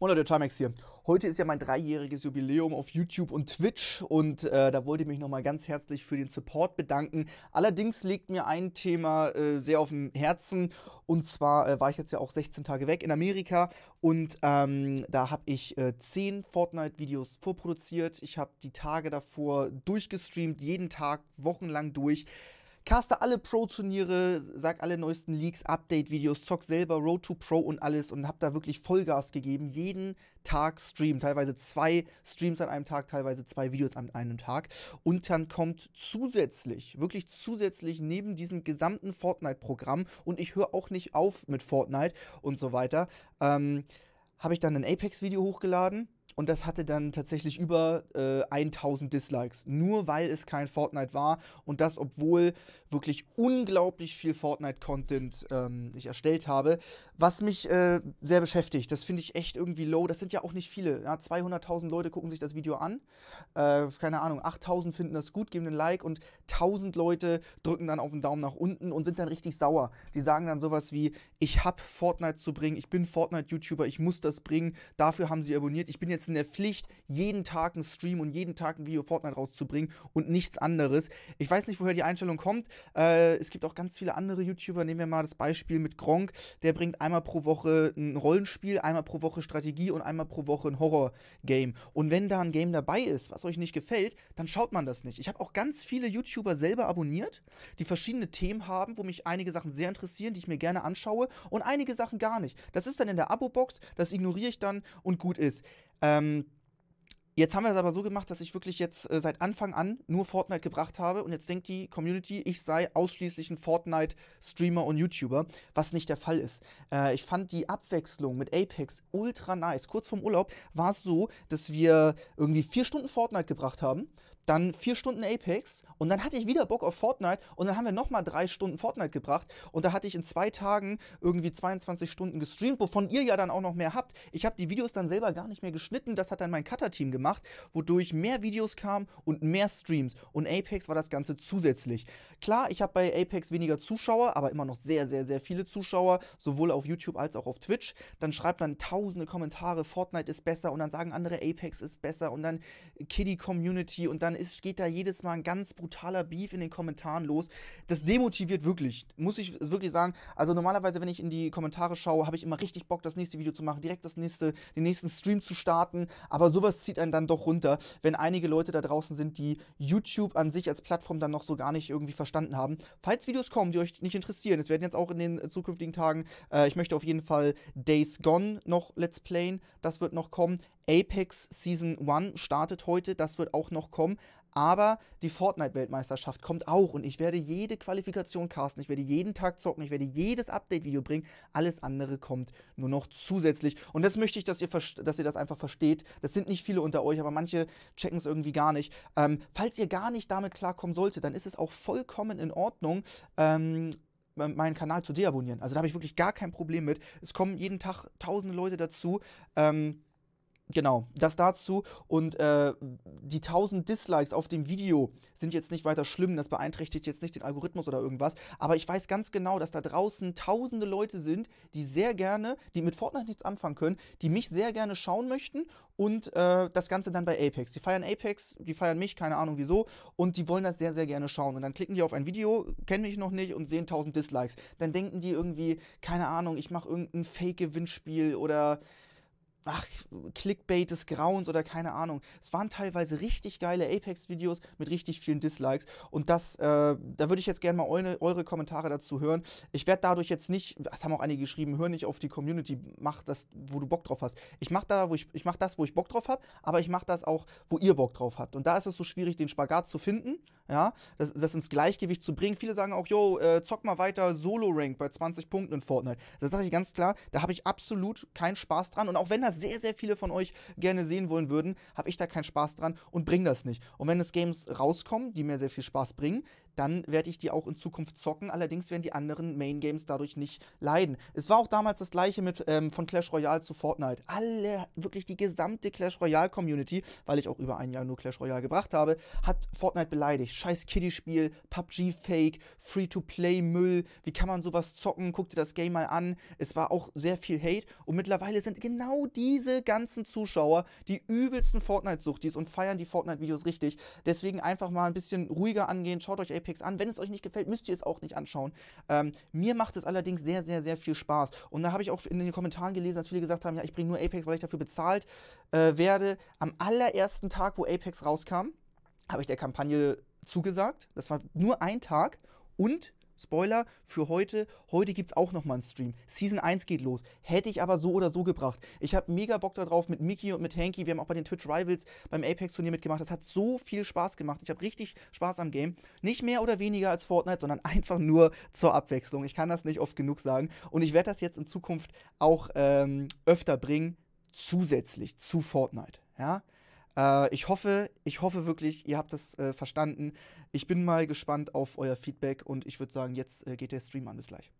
Moin Leute, Timex hier. Heute ist ja mein dreijähriges Jubiläum auf YouTube und Twitch und äh, da wollte ich mich nochmal ganz herzlich für den Support bedanken. Allerdings liegt mir ein Thema äh, sehr auf dem Herzen und zwar äh, war ich jetzt ja auch 16 Tage weg in Amerika und ähm, da habe ich äh, 10 Fortnite-Videos vorproduziert. Ich habe die Tage davor durchgestreamt, jeden Tag, wochenlang durch caste alle Pro-Turniere, sag alle neuesten Leaks, Update-Videos, zock selber Road to Pro und alles und hab da wirklich Vollgas gegeben. Jeden Tag Stream, teilweise zwei Streams an einem Tag, teilweise zwei Videos an einem Tag. Und dann kommt zusätzlich, wirklich zusätzlich neben diesem gesamten Fortnite-Programm und ich höre auch nicht auf mit Fortnite und so weiter, ähm, habe ich dann ein Apex-Video hochgeladen und das hatte dann tatsächlich über äh, 1000 Dislikes, nur weil es kein Fortnite war. Und das, obwohl wirklich unglaublich viel Fortnite-Content ähm, ich erstellt habe. Was mich äh, sehr beschäftigt, das finde ich echt irgendwie low. Das sind ja auch nicht viele. Ja, 200.000 Leute gucken sich das Video an. Äh, keine Ahnung, 8.000 finden das gut, geben den Like und 1.000 Leute drücken dann auf den Daumen nach unten und sind dann richtig sauer. Die sagen dann sowas wie, ich habe Fortnite zu bringen, ich bin Fortnite-YouTuber, ich muss das bringen, dafür haben sie abonniert, ich bin jetzt in der Pflicht, jeden Tag einen Stream und jeden Tag ein Video Fortnite rauszubringen und nichts anderes. Ich weiß nicht, woher die Einstellung kommt. Äh, es gibt auch ganz viele andere YouTuber. Nehmen wir mal das Beispiel mit Gronk. Der bringt einmal pro Woche ein Rollenspiel, einmal pro Woche Strategie und einmal pro Woche ein Horror-Game. Und wenn da ein Game dabei ist, was euch nicht gefällt, dann schaut man das nicht. Ich habe auch ganz viele YouTuber selber abonniert, die verschiedene Themen haben, wo mich einige Sachen sehr interessieren, die ich mir gerne anschaue und einige Sachen gar nicht. Das ist dann in der Abo-Box, das ignoriere ich dann und gut ist. Ähm, Jetzt haben wir das aber so gemacht, dass ich wirklich jetzt äh, seit Anfang an nur Fortnite gebracht habe und jetzt denkt die Community, ich sei ausschließlich ein Fortnite-Streamer und YouTuber, was nicht der Fall ist. Äh, ich fand die Abwechslung mit Apex ultra nice. Kurz vorm Urlaub war es so, dass wir irgendwie vier Stunden Fortnite gebracht haben dann vier Stunden Apex und dann hatte ich wieder Bock auf Fortnite und dann haben wir nochmal drei Stunden Fortnite gebracht und da hatte ich in zwei Tagen irgendwie 22 Stunden gestreamt, wovon ihr ja dann auch noch mehr habt. Ich habe die Videos dann selber gar nicht mehr geschnitten, das hat dann mein Cutter-Team gemacht, wodurch mehr Videos kamen und mehr Streams und Apex war das Ganze zusätzlich. Klar, ich habe bei Apex weniger Zuschauer, aber immer noch sehr, sehr, sehr viele Zuschauer, sowohl auf YouTube als auch auf Twitch. Dann schreibt dann tausende Kommentare, Fortnite ist besser und dann sagen andere Apex ist besser und dann Kiddie Community und dann ist, geht da jedes Mal ein ganz brutaler Beef in den Kommentaren los. Das demotiviert wirklich, muss ich wirklich sagen. Also normalerweise, wenn ich in die Kommentare schaue, habe ich immer richtig Bock, das nächste Video zu machen, direkt das nächste, den nächsten Stream zu starten. Aber sowas zieht einen dann doch runter, wenn einige Leute da draußen sind, die YouTube an sich als Plattform dann noch so gar nicht irgendwie verstanden haben. Falls Videos kommen, die euch nicht interessieren, es werden jetzt auch in den zukünftigen Tagen, äh, ich möchte auf jeden Fall Days Gone noch Let's Playen, das wird noch kommen. Apex Season 1 startet heute, das wird auch noch kommen. Aber die Fortnite-Weltmeisterschaft kommt auch und ich werde jede Qualifikation casten, ich werde jeden Tag zocken, ich werde jedes Update-Video bringen. Alles andere kommt nur noch zusätzlich. Und das möchte ich, dass ihr, dass ihr das einfach versteht. Das sind nicht viele unter euch, aber manche checken es irgendwie gar nicht. Ähm, falls ihr gar nicht damit klarkommen solltet, dann ist es auch vollkommen in Ordnung. Ähm, meinen Kanal zu deabonnieren. Also da habe ich wirklich gar kein Problem mit. Es kommen jeden Tag tausende Leute dazu. Ähm, genau, das dazu. Und äh, die 1000 Dislikes auf dem Video sind jetzt nicht weiter schlimm, das beeinträchtigt jetzt nicht den Algorithmus oder irgendwas. Aber ich weiß ganz genau, dass da draußen tausende Leute sind, die sehr gerne, die mit Fortnite nichts anfangen können, die mich sehr gerne schauen möchten und äh, das Ganze dann bei Apex. Die feiern Apex, die feiern mich, keine Ahnung wieso, und die wollen das sehr, sehr gerne schauen. Und dann klicken die auf ein Video, kennen mich noch nicht und sehen 1000 Dislikes. Dann denken die irgendwie, keine Ahnung, ich mache irgendein Fake-Gewinnspiel oder ach, Clickbait des Grauens oder keine Ahnung. Es waren teilweise richtig geile Apex-Videos mit richtig vielen Dislikes und das, äh, da würde ich jetzt gerne mal eure, eure, Kommentare dazu hören. Ich werde dadurch jetzt nicht, das haben auch einige geschrieben, hör nicht auf die Community, mach das, wo du Bock drauf hast. Ich mache da, wo ich, ich mach das, wo ich Bock drauf habe, aber ich mache das auch, wo ihr Bock drauf habt. Und da ist es so schwierig, den Spagat zu finden, ja, das, das ins Gleichgewicht zu bringen. Viele sagen auch, yo, äh, zock mal weiter Solo-Rank bei 20 Punkten in Fortnite. Da sage ich ganz klar, da habe ich absolut keinen Spaß dran. Und auch wenn das sehr, sehr viele von euch gerne sehen wollen würden, habe ich da keinen Spaß dran und bringe das nicht. Und wenn es Games rauskommen, die mir sehr viel Spaß bringen, dann werde ich die auch in Zukunft zocken. Allerdings werden die anderen Main Games dadurch nicht leiden. Es war auch damals das gleiche mit ähm, von Clash Royale zu Fortnite. Alle, wirklich die gesamte Clash Royale Community, weil ich auch über ein Jahr nur Clash Royale gebracht habe, hat Fortnite beleidigt. Scheiß Kiddie-Spiel, PUBG-Fake, Free-to-Play-Müll. Wie kann man sowas zocken? Guck dir das Game mal an. Es war auch sehr viel Hate. Und mittlerweile sind genau diese ganzen Zuschauer die übelsten Fortnite-Suchtis und feiern die Fortnite-Videos richtig. Deswegen einfach mal ein bisschen ruhiger angehen. Schaut euch AP Apex an. Wenn es euch nicht gefällt, müsst ihr es auch nicht anschauen. Ähm, mir macht es allerdings sehr, sehr, sehr viel Spaß. Und da habe ich auch in den Kommentaren gelesen, dass viele gesagt haben, ja, ich bringe nur Apex, weil ich dafür bezahlt äh, werde. Am allerersten Tag, wo Apex rauskam, habe ich der Kampagne zugesagt. Das war nur ein Tag. Und Spoiler für heute. Heute gibt es auch nochmal einen Stream. Season 1 geht los. Hätte ich aber so oder so gebracht. Ich habe mega Bock darauf mit Mickey und mit Hanky. Wir haben auch bei den Twitch Rivals beim Apex-Turnier mitgemacht. Das hat so viel Spaß gemacht. Ich habe richtig Spaß am Game. Nicht mehr oder weniger als Fortnite, sondern einfach nur zur Abwechslung. Ich kann das nicht oft genug sagen. Und ich werde das jetzt in Zukunft auch ähm, öfter bringen. Zusätzlich zu Fortnite. Ja. Äh, ich hoffe, ich hoffe wirklich, ihr habt das äh, verstanden. Ich bin mal gespannt auf euer Feedback und ich würde sagen, jetzt äh, geht der Stream an. Bis gleich.